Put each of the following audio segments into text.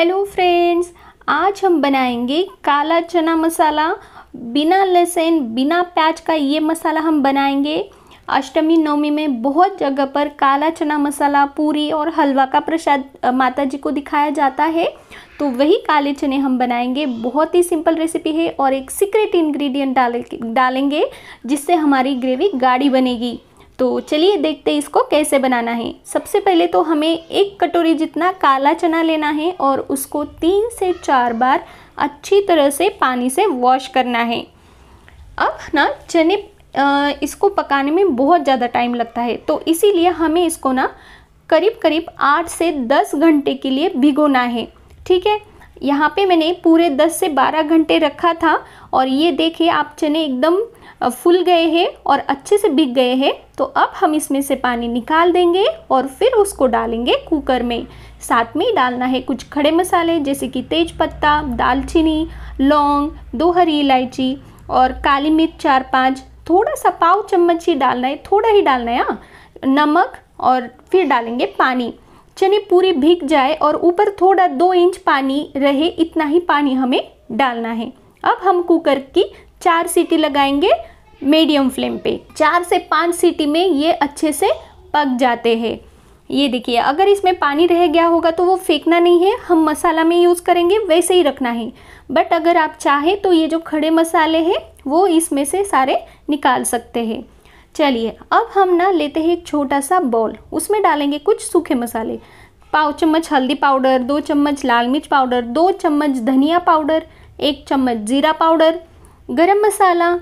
Hello friends आज हम बनाएंगे काला चना मसाला बिना लहसुन बिना प्याज का ये मसाला हम बनाएंगे अष्टमी नवमी में बहुत जगह पर काला चना मसाला पूरी और हलवा का प्रसाद माता जी को दिखाया जाता है तो वही काले चने हम बनाएंगे बहुत ही सिंपल रेसिपी है और एक सीक्रेट इंग्रेडिएंट डाल डालेंगे जिससे हमारी ग्रेवी गाढ़ी बनेगी तो चलिए देखते हैं इसको कैसे बनाना है सबसे पहले तो हमें एक कटोरी जितना काला चना लेना है और उसको तीन से चार बार अच्छी तरह से पानी से वॉश करना है अब ना चने इसको पकाने में बहुत ज़्यादा टाइम लगता है तो इसीलिए हमें इसको ना करीब करीब आठ से दस घंटे के लिए भिगोना है ठीक है यहाँ पे मैंने पूरे 10 से 12 घंटे रखा था और ये देखिए आप चने एकदम फुल गए हैं और अच्छे से बिक गए हैं तो अब हम इसमें से पानी निकाल देंगे और फिर उसको डालेंगे कुकर में साथ में डालना है कुछ खड़े मसाले जैसे कि तेज पत्ता दालचीनी लौंग दो हरी इलायची और काली मिर्च चार पाँच थोड़ा सा पाव चम्मच ही डालना है थोड़ा ही डालना है हाँ। नमक और फिर डालेंगे पानी चने पूरे भीग जाए और ऊपर थोड़ा दो इंच पानी रहे इतना ही पानी हमें डालना है अब हम कुकर की चार सीटी लगाएंगे मीडियम फ्लेम पे चार से पाँच सीटी में ये अच्छे से पक जाते हैं ये देखिए अगर इसमें पानी रह गया होगा तो वो फेंकना नहीं है हम मसाला में यूज़ करेंगे वैसे ही रखना है बट अगर आप चाहें तो ये जो खड़े मसाले हैं वो इसमें से सारे निकाल सकते हैं चलिए अब हम ना लेते हैं एक छोटा सा बॉल उसमें डालेंगे कुछ सूखे मसाले पाव चम्मच हल्दी पाउडर दो चम्मच लाल मिर्च पाउडर दो चम्मच धनिया पाउडर एक चम्मच जीरा पाउडर गरम मसाला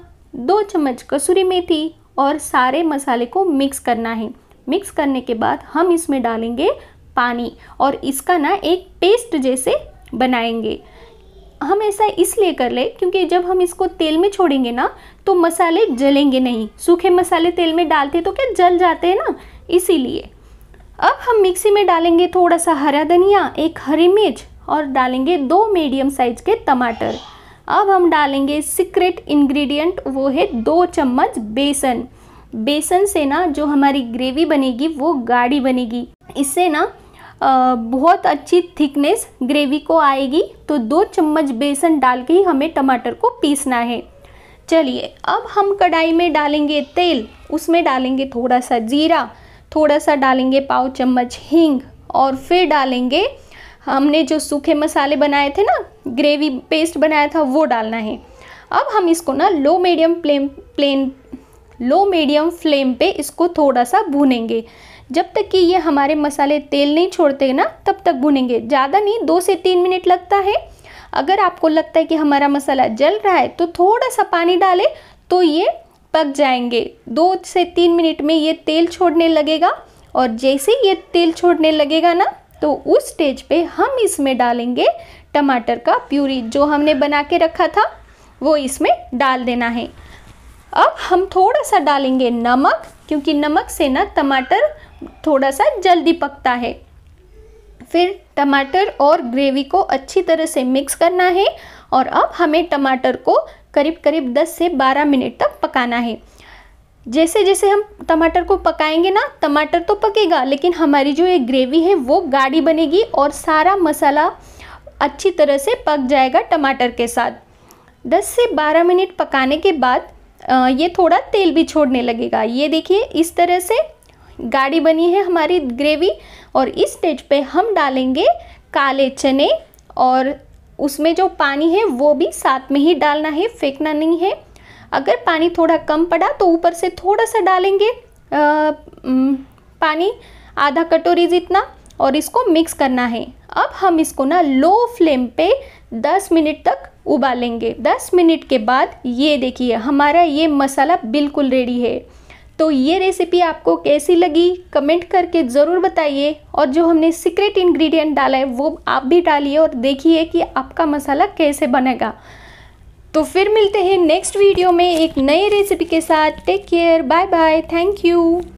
दो चम्मच कसूरी मेथी और सारे मसाले को मिक्स करना है मिक्स करने के बाद हम इसमें डालेंगे पानी और इसका ना एक पेस्ट जैसे बनाएंगे हम ऐसा इसलिए कर ले क्योंकि जब हम इसको तेल में छोड़ेंगे ना तो मसाले जलेंगे नहीं सूखे मसाले तेल में डालते तो क्या जल जाते हैं ना इसीलिए अब हम मिक्सी में डालेंगे थोड़ा सा हरा धनिया एक हरी मिर्च और डालेंगे दो मीडियम साइज के टमाटर अब हम डालेंगे सीक्रेट इंग्रेडिएंट वो है दो चम्मच बेसन बेसन से ना जो हमारी ग्रेवी बनेगी वो गाढ़ी बनेगी इससे ना बहुत अच्छी थिकनेस ग्रेवी को आएगी तो दो चम्मच बेसन डाल के ही हमें टमाटर को पीसना है चलिए अब हम कढ़ाई में डालेंगे तेल उसमें डालेंगे थोड़ा सा जीरा थोड़ा सा डालेंगे पाव चम्मच हींग और फिर डालेंगे हमने जो सूखे मसाले बनाए थे ना ग्रेवी पेस्ट बनाया था वो डालना है अब हम इसको ना low medium flame plain low medium flame पे इसको थोड़ा सा भूनेंगे जब तक कि ये हमारे मसाले तेल नहीं छोड़ते ना तब तक भूनेंगे ज़्यादा नहीं दो से तीन मिनट लगता है अगर आपको लगता है कि हमारा मसाला जल रहा है तो थोड़ा सा पानी डालें तो ये पक जाएंगे दो से तीन मिनट में ये तेल छोड़ने लगेगा और जैसे ये तेल छोड़ने लगेगा ना तो उस स्टेज पे हम इसमें डालेंगे टमाटर का प्यूरी जो हमने बना के रखा था वो इसमें डाल देना है अब हम थोड़ा सा डालेंगे नमक क्योंकि नमक से ना टमाटर थोड़ा सा जल्दी पकता है फिर टमाटर और ग्रेवी को अच्छी तरह से मिक्स करना है और अब हमें टमाटर को करीब करीब 10 से 12 मिनट तक पकाना है जैसे जैसे हम टमाटर को पकाएंगे ना टमाटर तो पकेगा लेकिन हमारी जो ये ग्रेवी है वो गाढ़ी बनेगी और सारा मसाला अच्छी तरह से पक जाएगा टमाटर के साथ 10 से 12 मिनट पकाने के बाद ये थोड़ा तेल भी छोड़ने लगेगा ये देखिए इस तरह से गाढ़ी बनी है हमारी ग्रेवी और इस स्टेज पे हम डालेंगे काले चने और उसमें जो पानी है वो भी साथ में ही डालना है फेंकना नहीं है अगर पानी थोड़ा कम पड़ा तो ऊपर से थोड़ा सा डालेंगे आ, पानी आधा कटोरी जितना और इसको मिक्स करना है अब हम इसको ना लो फ्लेम पे 10 मिनट तक उबालेंगे 10 मिनट के बाद ये देखिए हमारा ये मसाला बिल्कुल रेडी है तो ये रेसिपी आपको कैसी लगी कमेंट करके ज़रूर बताइए और जो हमने सीक्रेट इंग्रेडिएंट डाला है वो आप भी डालिए और देखिए कि आपका मसाला कैसे बनेगा तो फिर मिलते हैं नेक्स्ट वीडियो में एक नई रेसिपी के साथ take care bye bye thank you